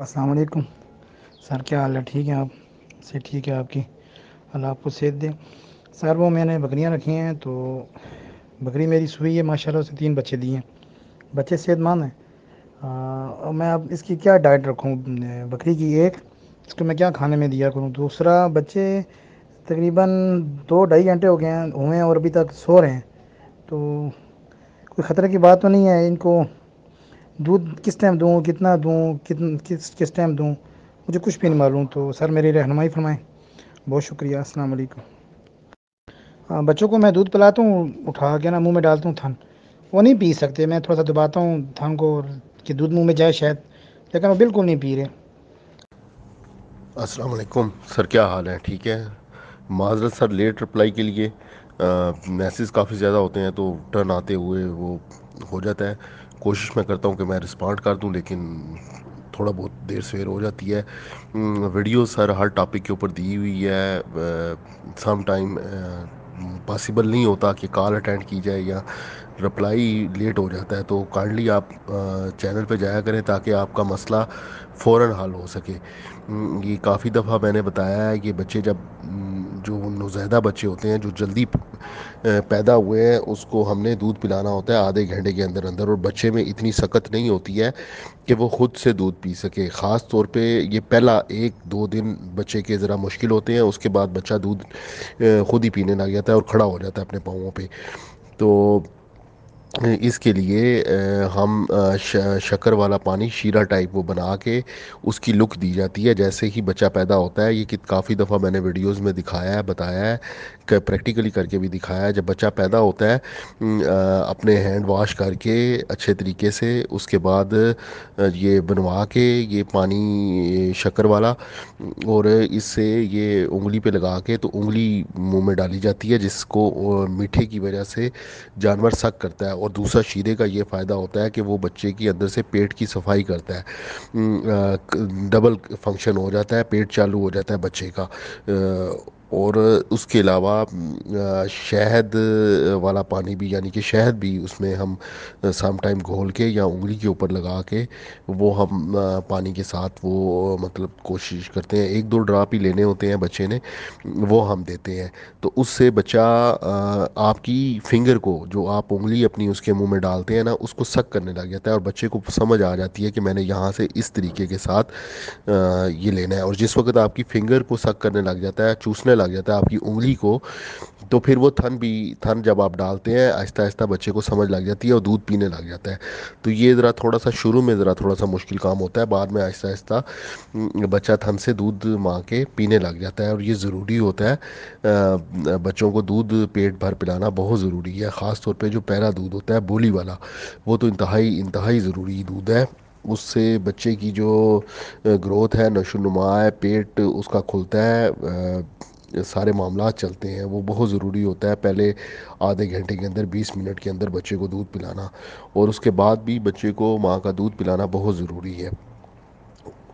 असलकुम सर क्या हाल है ठीक है आप से ठीक है आपकी अल्लाह आपको सेहत दे सर वो मैंने बकरियाँ रखी हैं तो बकरी मेरी सुई है माशाल्लाह उसे तीन बच्चे दिए हैं बच्चे सेहतमंद हैं और मैं अब इसकी क्या डाइट रखूँ बकरी की एक इसको मैं क्या खाने में दिया करूँ दूसरा बच्चे तकरीबन दो ढाई घंटे हो गए हैं हुए हैं और अभी तक सो रहे हैं तो कोई ख़तरे की बात तो नहीं है इनको दूध किस टाइम दूँ कितना दूँ कितन किस किस टाइम दूँ मुझे कुछ भी नहीं मालूम तो सर मेरी रहनमाई फरमाएँ बहुत शुक्रिया अस्सलाम वालेकुम हाँ, बच्चों को मैं दूध पिलाता हूँ उठा के ना मुँह में डालता हूँ थन वो नहीं पी सकते मैं थोड़ा सा दबाता हूँ थन को कि दूध मुँह में जाए शायद लेकिन वो बिल्कुल नहीं पी रहे अस्सलाम वालेकुम सर क्या हाल है ठीक है माजरत सर लेट रिप्लाई के लिए मैसेज काफ़ी ज़्यादा होते हैं तो टर्न आते हुए वो हो जाता है कोशिश मैं करता हूँ कि मैं रिस्पॉन्ड कर दूँ लेकिन थोड़ा बहुत देर सवेर हो जाती है वीडियो सर हर टॉपिक के ऊपर दी हुई है सम टाइम पॉसिबल नहीं होता कि कॉल अटेंड की जाए या रिप्लाई लेट हो जाता है तो काइंडली आप चैनल पे जाया करें ताकि आपका मसला फ़ौर हल हो सके ये काफ़ी दफ़ा मैंने बताया है कि बच्चे जब जो नौजैदा बच्चे होते हैं जो जल्दी पैदा हुए हैं उसको हमने दूध पिलाना होता है आधे घंटे के अंदर अंदर और बच्चे में इतनी सकत नहीं होती है कि वो ख़ुद से दूध पी सके ख़ास तौर पे ये पहला एक दो दिन बच्चे के ज़रा मुश्किल होते हैं उसके बाद बच्चा दूध ख़ुद ही पीने लग जाता है और खड़ा हो जाता है अपने पाँवों पर तो इसके लिए हम शक्कर वाला पानी शीरा टाइप वो बना के उसकी लुक दी जाती है जैसे ही बच्चा पैदा होता है ये कि काफ़ी दफ़ा मैंने वीडियोस में दिखाया है बताया है प्रैक्टिकली करके भी दिखाया है जब बच्चा पैदा होता है अपने हैंड वॉश करके अच्छे तरीके से उसके बाद ये बनवा के ये पानी शक्कर वाला और इससे ये उंगली पे लगा के तो उंगली मुंह में डाली जाती है जिसको मीठे की वजह से जानवर सक करता है और दूसरा शीरे का ये फ़ायदा होता है कि वो बच्चे की अंदर से पेट की सफाई करता है डबल फंक्शन हो जाता है पेट चालू हो जाता है बच्चे का और उसके अलावा शहद वाला पानी भी यानी कि शहद भी उसमें हम सम टाइम घोल के या उंगली के ऊपर लगा के वो हम पानी के साथ वो मतलब कोशिश करते हैं एक दो ड्राप ही लेने होते हैं बच्चे ने वो हम देते हैं तो उससे बच्चा आपकी फिंगर को जो आप उंगली अपनी उसके मुंह में डालते हैं ना उसको सक करने लग जाता है और बच्चे को समझ आ जाती है कि मैंने यहाँ से इस तरीके के साथ ये लेना है और जिस वक्त आपकी फिंगर को सक करने लग जाता है चूसने लग चला गया था आपकी उंगली को तो फिर वो थन भी थन जब आप डालते हैं आहिस्ता आहिस्ता बच्चे को समझ लग जाती है और दूध पीने लग जाता है तो ये ज़रा थोड़ा सा शुरू में ज़रा थोड़ा सा मुश्किल काम होता है बाद में आहिस्ता आहिस्ता हम्म, बच्चा थन से दूध माँ के पीने लग जाता है और ये ज़रूरी होता है बच्चों को दूध पेट भर पिलाना बहुत ज़रूरी है ख़ास तौर पर जो पैरा दूध होता है बोली वाला वो तो इंतहाई इंतहाई ज़रूरी दूध है उससे बच्चे की जो ग्रोथ है नशो नुमा है पेट उसका खुलता है सारे मामला चलते हैं वो बहुत ज़रूरी होता है पहले आधे घंटे के अंदर बीस मिनट के अंदर बच्चे को दूध पिलाना और उसके बाद भी बच्चे को माँ का दूध पिलाना बहुत ज़रूरी है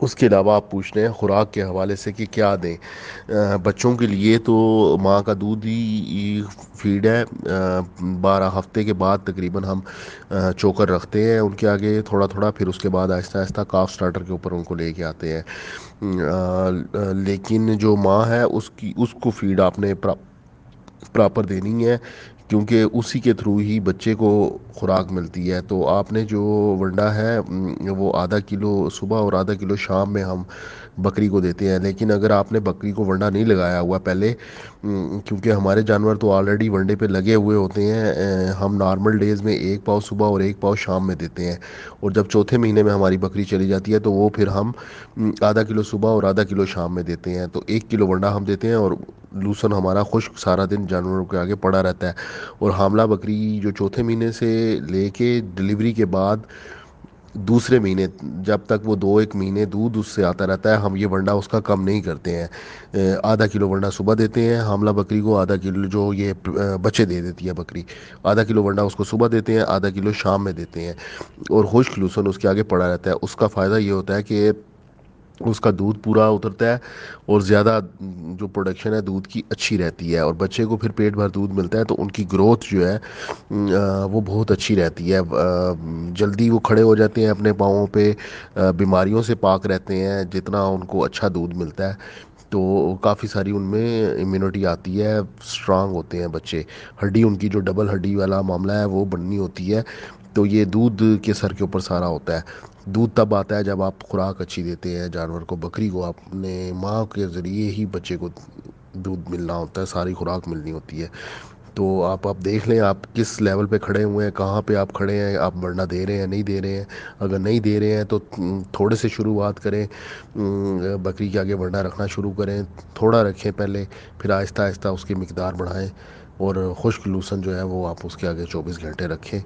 उसके अलावा आप पूछ रहे हैं ख़ुराक के हवाले से कि क्या दें आ, बच्चों के लिए तो माँ का दूध ही फीड है बारह हफ्ते के बाद तकरीबन हम आ, चोकर रखते हैं उनके आगे थोड़ा थोड़ा फिर उसके बाद आहिस्ता आहिस्ता काफ स्टार्टर के ऊपर उनको लेके आते हैं लेकिन जो माँ है उसकी उसको फीड आपने प्रॉपर देनी है क्योंकि उसी के थ्रू ही बच्चे को खुराक मिलती है तो आपने जो वंडा है वो आधा किलो सुबह और आधा किलो शाम में हम बकरी को देते हैं लेकिन अगर आपने बकरी को वंडा नहीं लगाया हुआ पहले क्योंकि हमारे जानवर तो ऑलरेडी वंडे पे लगे हुए होते हैं हम नॉर्मल डेज़ में एक पाव सुबह और एक पाव शाम में देते हैं और जब चौथे महीने में हमारी बकरी चली जाती है तो वो फिर हम आधा किलो सुबह और आधा किलो शाम में देते हैं तो एक किलो वंडा हम देते हैं और लूसन हमारा खुश्क सारा दिन जानवरों के आगे पड़ा रहता है और हामला बकरी जो चौथे महीने से लेके डिलीवरी के बाद दूसरे महीने जब तक वो दो एक महीने दूध उससे आता रहता है हम ये वंडा उसका कम नहीं करते हैं आधा किलो वंडा सुबह देते हैं हमला बकरी को आधा किलो जो ये बच्चे दे देती है बकरी आधा किलो वंडा उसको सुबह देते हैं आधा किलो शाम में देते हैं और खुश्क लूसन उसके आगे पड़ा रहता है उसका फ़ायदा ये होता है कि उसका दूध पूरा उतरता है और ज़्यादा जो प्रोडक्शन है दूध की अच्छी रहती है और बच्चे को फिर पेट भर दूध मिलता है तो उनकी ग्रोथ जो है वो बहुत अच्छी रहती है जल्दी वो खड़े हो जाते हैं अपने पाँवों पे बीमारियों से पाक रहते हैं जितना उनको अच्छा दूध मिलता है तो काफ़ी सारी उनमें इम्यूनिटी आती है स्ट्रांग होते हैं बच्चे हड्डी उनकी जो डबल हड्डी वाला मामला है वो बननी होती है तो ये दूध के सर के ऊपर सारा होता है दूध तब आता है जब आप खुराक अच्छी देते हैं जानवर को बकरी को आपने माँ के ज़रिए ही बच्चे को दूध मिलना होता है सारी खुराक मिलनी होती है तो आप आप देख लें आप किस लेवल पे खड़े हुए हैं कहाँ पे आप खड़े हैं आप वरना दे रहे हैं नहीं दे रहे हैं अगर नहीं दे रहे हैं तो थोड़े से शुरुआत करें बकरी के आगे वरना रखना शुरू करें थोड़ा रखें पहले फिर आहिस्ता आहिस्ता उसकी मकदार बढ़ाएँ और खुश्क लूसन जो है वो आप उसके आगे 24 घंटे रखें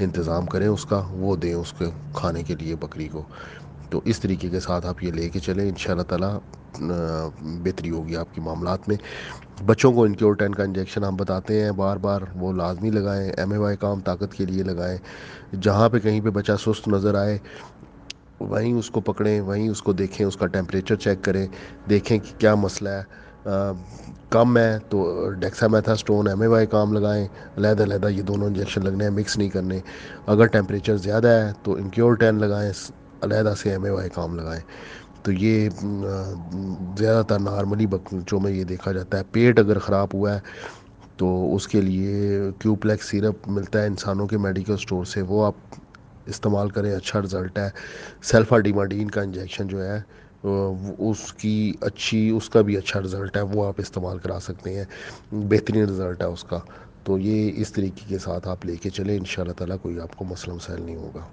इंतज़ाम करें उसका वो दें उसके खाने के लिए बकरी को तो इस तरीके के साथ आप ये ले कर चलें इन शाह बेहतरी होगी आपकी मामला में बच्चों को इनके टेन का इंजेक्शन हम बताते हैं बार बार वो लाजमी लगाएं एम ए वाई काम ताकत के लिए लगाएं जहाँ पे कहीं पे बच्चा सुस्त नज़र आए वहीं उसको पकड़ें वहीं उसको देखें उसका टेम्परेचर चेक करें देखें कि क्या मसला है कम है तो डेक्सामेथास्टोन एम ए वाई काम लगाएँ अलहदा अलहदा ये दोनों इंजेक्शन लगने हैं मिक्स नहीं करने अगर टेम्परेचर ज़्यादा है तो इनक्योर टेन लगाएँ अलहदा से एम ए वाई काम लगाएँ तो ये ज़्यादातर नॉर्मली बच्चों में ये देखा जाता है पेट अगर ख़राब हुआ है तो उसके लिए क्यूप्लेक्स सिरप मिलता है इंसानों के मेडिकल स्टोर से वो आप इस्तेमाल करें अच्छा रिज़ल्ट है सल्फा डिमाडीन का इंजेक्शन जो है उसकी अच्छी उसका भी अच्छा रिज़ल्ट है वो आप इस्तेमाल करा सकते हैं बेहतरीन रिज़ल्ट है उसका तो ये इस तरीके के साथ आप लेके चलें इन ताला कोई आपको मसला मसाइल नहीं होगा